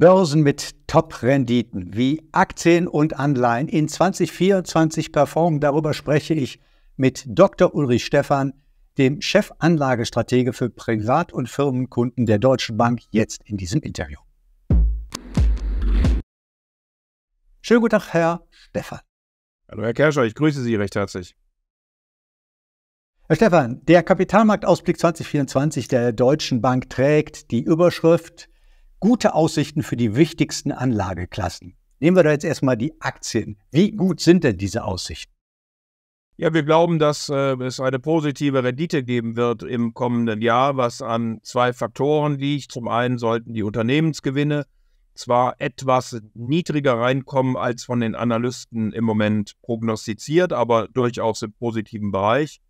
Börsen mit Top-Renditen wie Aktien und Anleihen in 2024 performen. Darüber spreche ich mit Dr. Ulrich Stephan, dem Chefanlagestratege für Privat- und Firmenkunden der Deutschen Bank, jetzt in diesem Interview. Schönen guten Tag, Herr Stephan. Hallo, Herr Kerscher, ich grüße Sie recht herzlich. Herr Stephan, der Kapitalmarktausblick 2024 der Deutschen Bank trägt die Überschrift gute Aussichten für die wichtigsten Anlageklassen. Nehmen wir da jetzt erstmal die Aktien. Wie gut sind denn diese Aussichten? Ja, wir glauben, dass äh, es eine positive Rendite geben wird im kommenden Jahr, was an zwei Faktoren liegt. Zum einen sollten die Unternehmensgewinne zwar etwas niedriger reinkommen als von den Analysten im Moment prognostiziert, aber durchaus im positiven Bereich.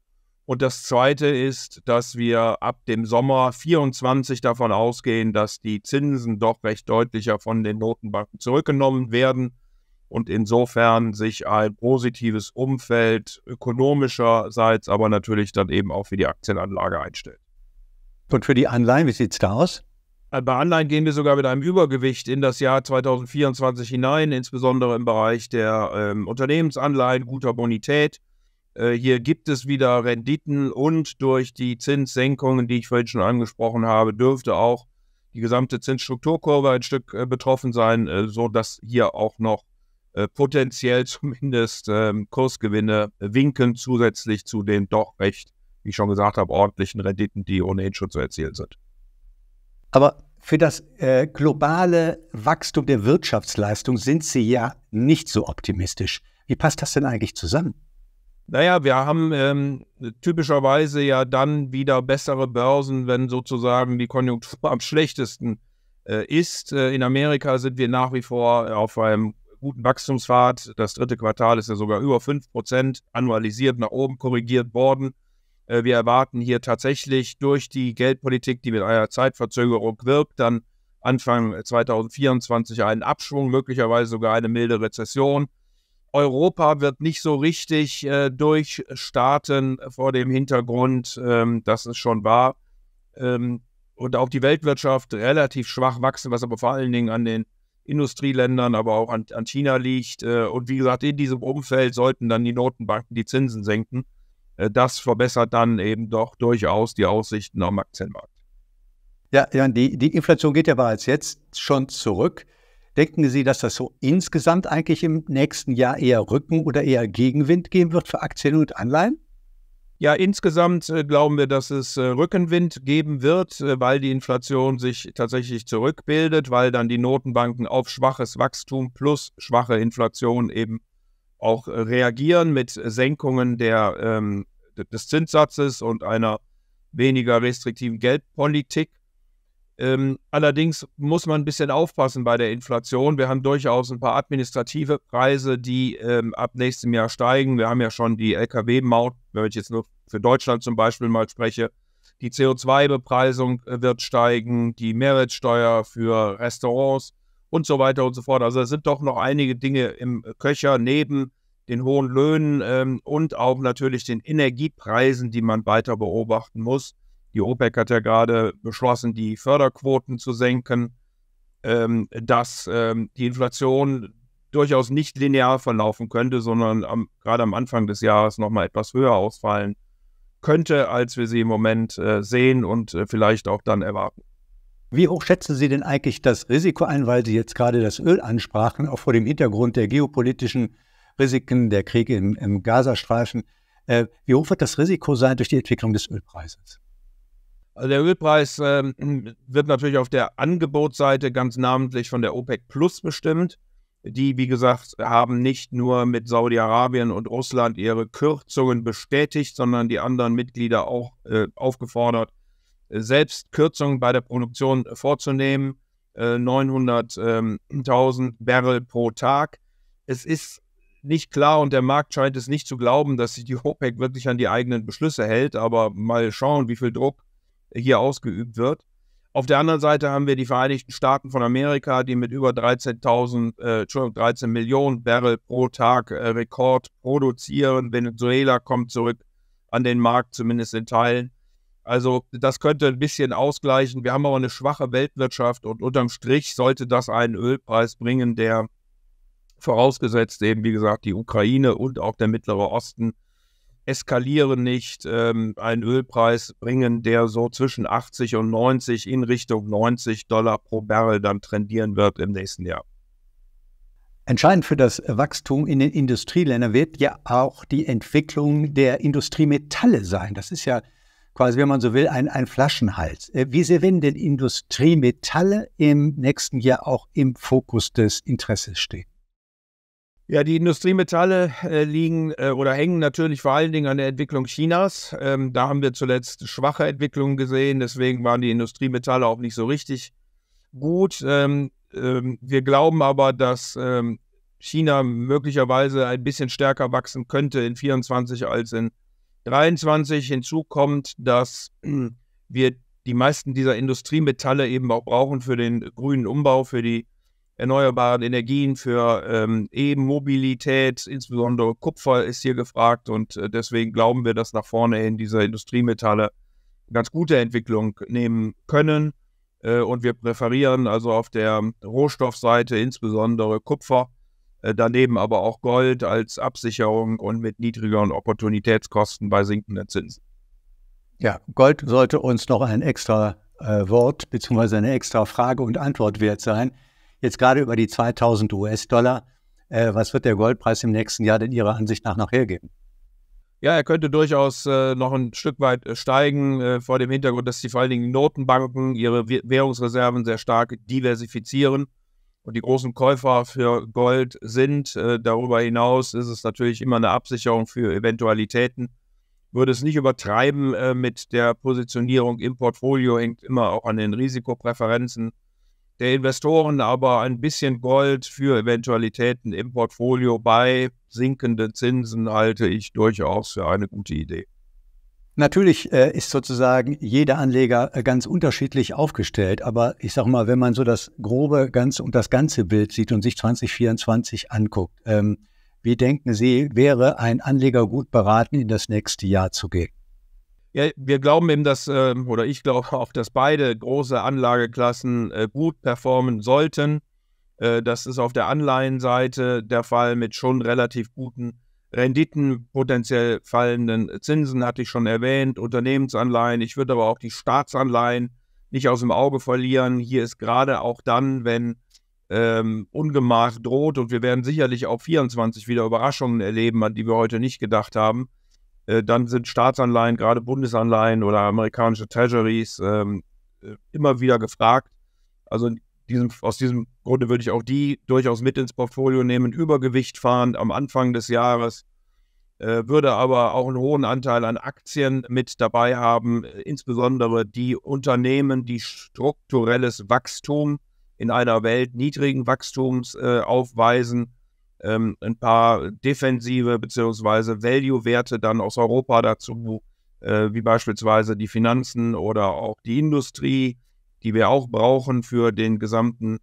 Und das Zweite ist, dass wir ab dem Sommer 2024 davon ausgehen, dass die Zinsen doch recht deutlicher von den Notenbanken zurückgenommen werden und insofern sich ein positives Umfeld ökonomischerseits, aber natürlich dann eben auch für die Aktienanlage einstellt. Und für die Anleihen, wie sieht es da aus? Äh, bei Anleihen gehen wir sogar mit einem Übergewicht in das Jahr 2024 hinein, insbesondere im Bereich der ähm, Unternehmensanleihen guter Bonität. Äh, hier gibt es wieder Renditen und durch die Zinssenkungen, die ich vorhin schon angesprochen habe, dürfte auch die gesamte Zinsstrukturkurve ein Stück äh, betroffen sein, äh, sodass hier auch noch äh, potenziell zumindest ähm, Kursgewinne winken zusätzlich zu den doch recht, wie ich schon gesagt habe, ordentlichen Renditen, die ohnehin schon zu erzielen sind. Aber für das äh, globale Wachstum der Wirtschaftsleistung sind Sie ja nicht so optimistisch. Wie passt das denn eigentlich zusammen? Naja, wir haben ähm, typischerweise ja dann wieder bessere Börsen, wenn sozusagen die Konjunktur am schlechtesten äh, ist. Äh, in Amerika sind wir nach wie vor auf einem guten Wachstumspfad. Das dritte Quartal ist ja sogar über 5% annualisiert nach oben korrigiert worden. Äh, wir erwarten hier tatsächlich durch die Geldpolitik, die mit einer Zeitverzögerung wirkt, dann Anfang 2024 äh, einen Abschwung, möglicherweise sogar eine milde Rezession. Europa wird nicht so richtig äh, durchstarten vor dem Hintergrund, ähm, das ist schon wahr. Ähm, und auch die Weltwirtschaft relativ schwach wachsen, was aber vor allen Dingen an den Industrieländern, aber auch an, an China liegt. Äh, und wie gesagt, in diesem Umfeld sollten dann die Notenbanken die Zinsen senken. Äh, das verbessert dann eben doch durchaus die Aussichten am Aktienmarkt. Ja, die, die Inflation geht ja bereits jetzt schon zurück. Denken Sie, dass das so insgesamt eigentlich im nächsten Jahr eher Rücken oder eher Gegenwind geben wird für Aktien und Anleihen? Ja, insgesamt äh, glauben wir, dass es äh, Rückenwind geben wird, äh, weil die Inflation sich tatsächlich zurückbildet, weil dann die Notenbanken auf schwaches Wachstum plus schwache Inflation eben auch reagieren mit Senkungen der, ähm, des Zinssatzes und einer weniger restriktiven Geldpolitik. Ähm, allerdings muss man ein bisschen aufpassen bei der Inflation. Wir haben durchaus ein paar administrative Preise, die ähm, ab nächstem Jahr steigen. Wir haben ja schon die Lkw-Maut, wenn ich jetzt nur für Deutschland zum Beispiel mal spreche. Die CO2-Bepreisung äh, wird steigen, die Mehrwertsteuer für Restaurants und so weiter und so fort. Also es sind doch noch einige Dinge im äh, Köcher neben den hohen Löhnen ähm, und auch natürlich den Energiepreisen, die man weiter beobachten muss. Die OPEC hat ja gerade beschlossen, die Förderquoten zu senken, ähm, dass ähm, die Inflation durchaus nicht linear verlaufen könnte, sondern am, gerade am Anfang des Jahres nochmal etwas höher ausfallen könnte, als wir sie im Moment äh, sehen und äh, vielleicht auch dann erwarten. Wie hoch schätzen Sie denn eigentlich das Risiko ein, weil Sie jetzt gerade das Öl ansprachen, auch vor dem Hintergrund der geopolitischen Risiken, der Kriege im, im Gazastreifen? Äh, wie hoch wird das Risiko sein durch die Entwicklung des Ölpreises? Also der Ölpreis ähm, wird natürlich auf der Angebotsseite ganz namentlich von der OPEC Plus bestimmt. Die, wie gesagt, haben nicht nur mit Saudi-Arabien und Russland ihre Kürzungen bestätigt, sondern die anderen Mitglieder auch äh, aufgefordert, äh, selbst Kürzungen bei der Produktion vorzunehmen. Äh, 900.000 ähm, Barrel pro Tag. Es ist nicht klar und der Markt scheint es nicht zu glauben, dass sich die OPEC wirklich an die eigenen Beschlüsse hält, aber mal schauen, wie viel Druck hier ausgeübt wird. Auf der anderen Seite haben wir die Vereinigten Staaten von Amerika, die mit über 13.000, äh, 13 Millionen Barrel pro Tag äh, Rekord produzieren. Venezuela kommt zurück an den Markt, zumindest in Teilen. Also das könnte ein bisschen ausgleichen. Wir haben aber eine schwache Weltwirtschaft und unterm Strich sollte das einen Ölpreis bringen, der vorausgesetzt eben, wie gesagt, die Ukraine und auch der Mittlere Osten eskalieren nicht, ähm, einen Ölpreis bringen, der so zwischen 80 und 90 in Richtung 90 Dollar pro Barrel dann trendieren wird im nächsten Jahr. Entscheidend für das Wachstum in den Industrieländern wird ja auch die Entwicklung der Industriemetalle sein. Das ist ja quasi, wenn man so will, ein, ein Flaschenhals. Äh, wie sehr werden denn Industriemetalle im nächsten Jahr auch im Fokus des Interesses stehen? Ja, die Industriemetalle äh, liegen äh, oder hängen natürlich vor allen Dingen an der Entwicklung Chinas. Ähm, da haben wir zuletzt schwache Entwicklungen gesehen, deswegen waren die Industriemetalle auch nicht so richtig gut. Ähm, ähm, wir glauben aber, dass ähm, China möglicherweise ein bisschen stärker wachsen könnte in 24 als in 23. Hinzu kommt, dass äh, wir die meisten dieser Industriemetalle eben auch brauchen für den grünen Umbau, für die erneuerbaren Energien, für ähm, E-Mobilität, insbesondere Kupfer ist hier gefragt und äh, deswegen glauben wir, dass nach vorne hin diese Industriemetalle ganz gute Entwicklung nehmen können äh, und wir präferieren also auf der Rohstoffseite insbesondere Kupfer, äh, daneben aber auch Gold als Absicherung und mit niedrigeren Opportunitätskosten bei sinkenden Zinsen. Ja, Gold sollte uns noch ein extra äh, Wort bzw. eine extra Frage und Antwort wert sein jetzt gerade über die 2000 US-Dollar. Äh, was wird der Goldpreis im nächsten Jahr denn Ihrer Ansicht nach noch hergeben? Ja, er könnte durchaus äh, noch ein Stück weit äh, steigen, äh, vor dem Hintergrund, dass die vor allen Dingen Notenbanken ihre Währungsreserven sehr stark diversifizieren und die großen Käufer für Gold sind. Äh, darüber hinaus ist es natürlich immer eine Absicherung für Eventualitäten. Würde es nicht übertreiben äh, mit der Positionierung im Portfolio, hängt immer auch an den Risikopräferenzen der Investoren aber ein bisschen Gold für Eventualitäten im Portfolio bei sinkenden Zinsen halte ich durchaus für eine gute Idee. Natürlich äh, ist sozusagen jeder Anleger äh, ganz unterschiedlich aufgestellt, aber ich sage mal, wenn man so das grobe Ganze und das ganze Bild sieht und sich 2024 anguckt, ähm, wie denken Sie, wäre ein Anleger gut beraten, in das nächste Jahr zu gehen? Ja, wir glauben eben, dass, äh, oder ich glaube auch, dass beide große Anlageklassen äh, gut performen sollten. Äh, das ist auf der Anleihenseite der Fall mit schon relativ guten Renditen, potenziell fallenden Zinsen, hatte ich schon erwähnt, Unternehmensanleihen. Ich würde aber auch die Staatsanleihen nicht aus dem Auge verlieren. Hier ist gerade auch dann, wenn ähm, Ungemach droht und wir werden sicherlich auch 24 wieder Überraschungen erleben, an die wir heute nicht gedacht haben äh, dann sind Staatsanleihen, gerade Bundesanleihen oder amerikanische Treasuries ähm, äh, immer wieder gefragt. Also diesem, aus diesem Grunde würde ich auch die durchaus mit ins Portfolio nehmen, Übergewicht fahren am Anfang des Jahres, äh, würde aber auch einen hohen Anteil an Aktien mit dabei haben, insbesondere die Unternehmen, die strukturelles Wachstum in einer Welt niedrigen Wachstums aufweisen ähm, ein paar defensive bzw. Value-Werte dann aus Europa dazu, äh, wie beispielsweise die Finanzen oder auch die Industrie, die wir auch brauchen für den gesamten,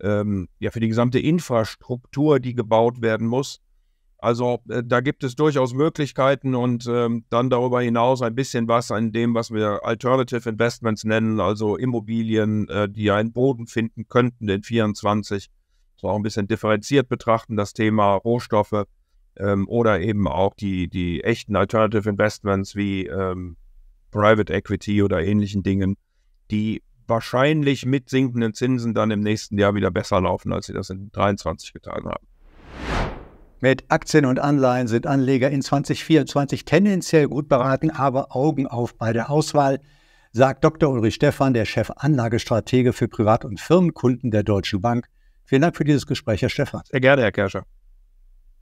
ähm, ja, für die gesamte Infrastruktur, die gebaut werden muss. Also äh, da gibt es durchaus Möglichkeiten und ähm, dann darüber hinaus ein bisschen was an dem, was wir Alternative Investments nennen, also Immobilien, äh, die einen Boden finden könnten in 24 so auch ein bisschen differenziert betrachten, das Thema Rohstoffe ähm, oder eben auch die, die echten Alternative Investments wie ähm, Private Equity oder ähnlichen Dingen, die wahrscheinlich mit sinkenden Zinsen dann im nächsten Jahr wieder besser laufen, als sie das in 2023 getan haben. Mit Aktien und Anleihen sind Anleger in 2024 tendenziell gut beraten, aber Augen auf bei der Auswahl, sagt Dr. Ulrich Stephan, der Chef Anlagestratege für Privat- und Firmenkunden der Deutschen Bank Vielen Dank für dieses Gespräch, Herr Stefan. Sehr gerne, Herr Kerscher.